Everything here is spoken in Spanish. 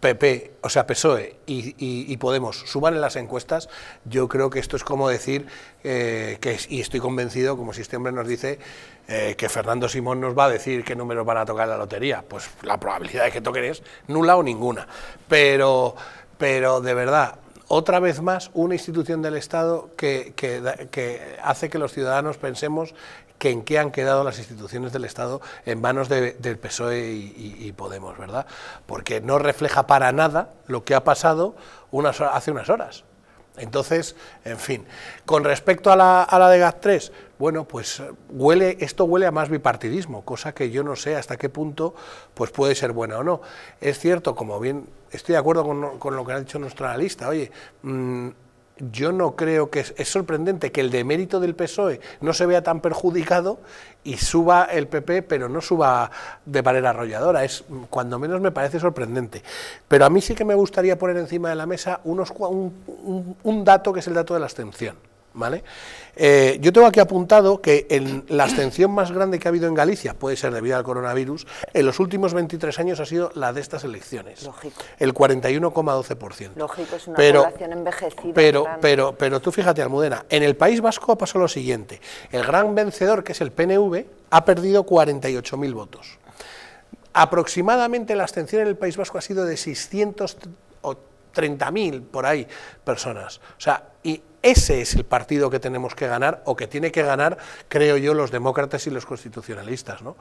PP, o sea, PSOE y, Podemos suban en las encuestas, yo creo que esto es como decir, eh, que, y estoy convencido, como si este hombre nos dice, eh, que Fernando Simón nos va a decir qué números van a tocar la lotería. Pues la probabilidad de que toquen es nula o ninguna. Pero, pero de verdad, otra vez más una institución del Estado que, hace que los ciudadanos pensemos que en qué han quedado las instituciones del Estado en manos del PSOE y, y, Podemos, ¿verdad? Porque no refleja para nada lo que ha pasado unas, hace unas horas. Entonces, en fin, con respecto a la, a de gas 3 bueno, pues eh, huele, esto huele a más bipartidismo, cosa que yo no sé hasta qué punto pues puede ser buena o no. Es cierto, como bien estoy de acuerdo con, lo que ha dicho nuestro analista, oye, mm, yo no creo que es, sorprendente que el demérito del PSOE no se vea tan perjudicado y suba el PP, pero no suba de manera arrolladora. Es cuando menos me parece sorprendente. Pero a mí sí que me gustaría poner encima de la mesa unos, un dato que es el dato de la abstención. ¿vale? Eh, yo tengo aquí apuntado que la abstención más grande que ha habido en Galicia, puede ser debido al coronavirus, en los últimos 23 años ha sido la de estas elecciones. Lógico. El 41,12%. Lógico, es una población envejecida. Pero, pero, pero, tú fíjate, Almudena, en el País Vasco ha pasado lo siguiente. El gran vencedor, que es el PNV, ha perdido 48.000 votos. Aproximadamente la abstención en el País Vasco ha sido de 600 30.000 por ahí personas. O sea, y ese es el partido que tenemos que ganar o que tiene que ganar, creo yo, los demócratas y los constitucionalistas. ¿no?